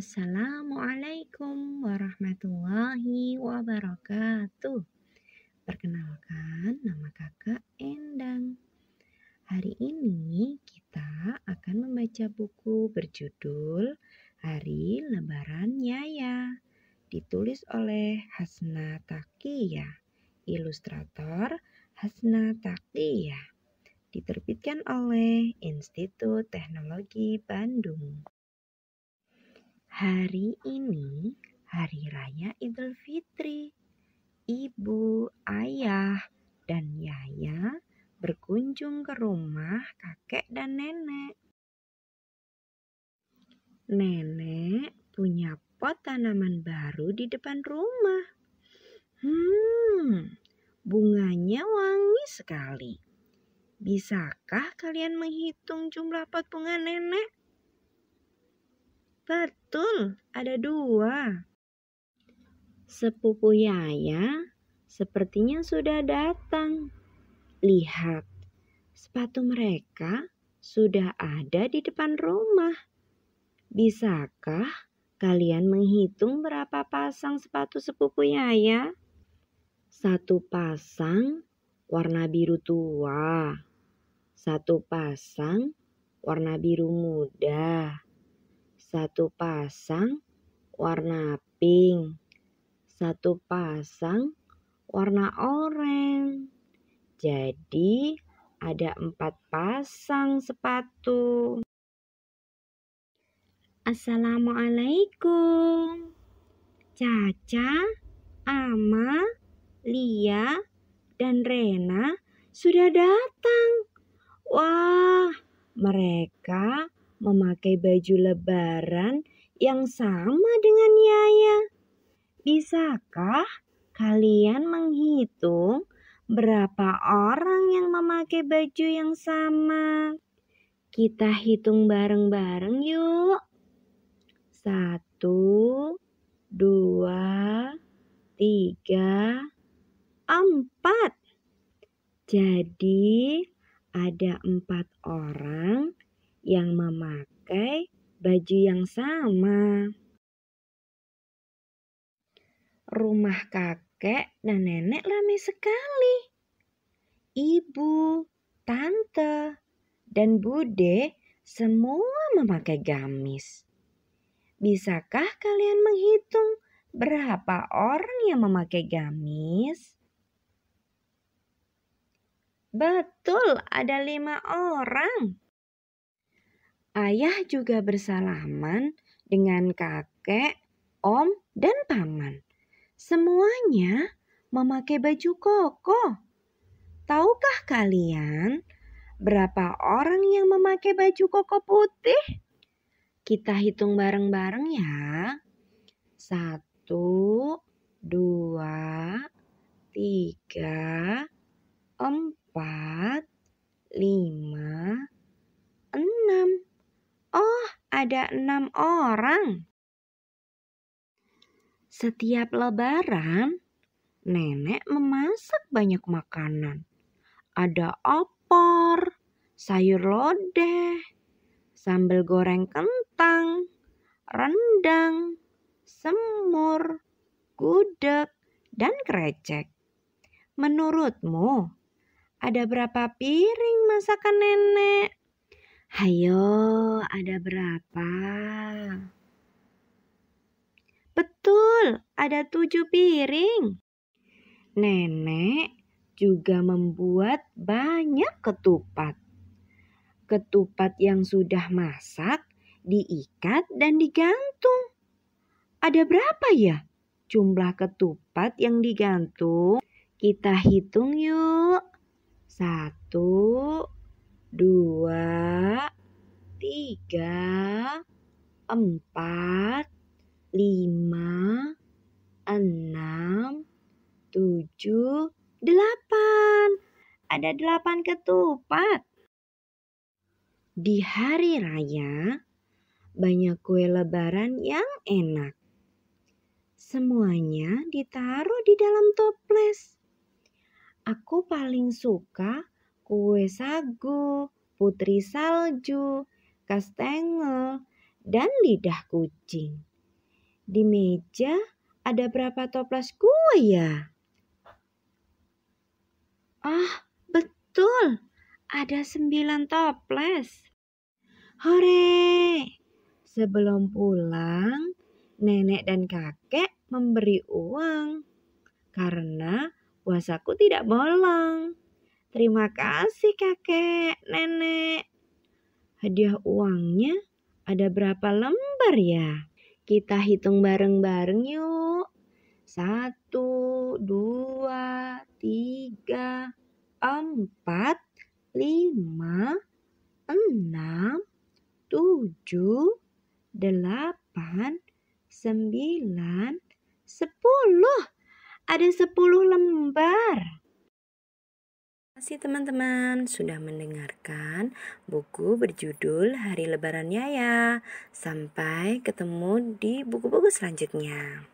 Assalamualaikum warahmatullahi wabarakatuh. Perkenalkan, nama kakak Endang. Hari ini kita akan membaca buku berjudul Hari Lebaran Yaya. Ditulis oleh Hasna Takia, ilustrator Hasna Takia. Diterbitkan oleh Institut Teknologi Bandung. Hari ini hari raya Idul Fitri. Ibu, ayah, dan yaya berkunjung ke rumah kakek dan nenek. Nenek punya pot tanaman baru di depan rumah. Hmm, bunganya wangi sekali. Bisakah kalian menghitung jumlah pot bunga nenek? Betul, ada dua. Sepupu Yaya sepertinya sudah datang. Lihat, sepatu mereka sudah ada di depan rumah. Bisakah kalian menghitung berapa pasang sepatu sepupu Yaya? Satu pasang warna biru tua, satu pasang warna biru muda satu pasang warna pink. Satu pasang warna oranye. Jadi ada empat pasang sepatu. Assalamualaikum. Caca, Ama, Lia, dan Rena sudah datang. Wah, mereka memakai baju lebaran yang sama dengan Yaya. Bisakah kalian menghitung berapa orang yang memakai baju yang sama? Kita hitung bareng-bareng yuk. Satu, dua, tiga, empat. Jadi ada empat orang yang memakai baju yang sama. Rumah kakek dan nenek ramai sekali. Ibu, tante, dan bude semua memakai gamis. Bisakah kalian menghitung berapa orang yang memakai gamis? Betul, ada lima orang. Ayah juga bersalaman dengan kakek, om, dan paman. Semuanya memakai baju koko. Tahukah kalian berapa orang yang memakai baju koko putih? Kita hitung bareng-bareng ya. Satu, dua, tiga, empat, lima, ada enam orang. Setiap lebaran, nenek memasak banyak makanan. Ada opor, sayur lodeh, sambal goreng kentang, rendang, semur, gudeg, dan krecek. Menurutmu, ada berapa piring masakan nenek? Hayo, ada berapa? Betul, ada tujuh piring. Nenek juga membuat banyak ketupat. Ketupat yang sudah masak diikat dan digantung. Ada berapa ya jumlah ketupat yang digantung? Kita hitung yuk. Satu, dua, tiga, empat, lima, enam, tujuh, delapan. Ada delapan ketupat. Di hari raya, banyak kue lebaran yang enak. Semuanya ditaruh di dalam toples. Aku paling suka kue sagu, putri salju, kastengel, dan lidah kucing. Di meja ada berapa toples kue ya? Ah, betul. Ada sembilan toples. Hore! Sebelum pulang, nenek dan kakek memberi uang karena puasaku tidak bolong. Terima kasih kakek, nenek. Hadiah uangnya ada berapa lembar ya? Kita hitung bareng-bareng yuk. Satu, dua, tiga, empat, lima, enam, tujuh, delapan, sembilan, sepuluh. Ada sepuluh lembar kasih teman-teman sudah mendengarkan buku berjudul Hari Lebaran Yaya. Sampai ketemu di buku-buku selanjutnya.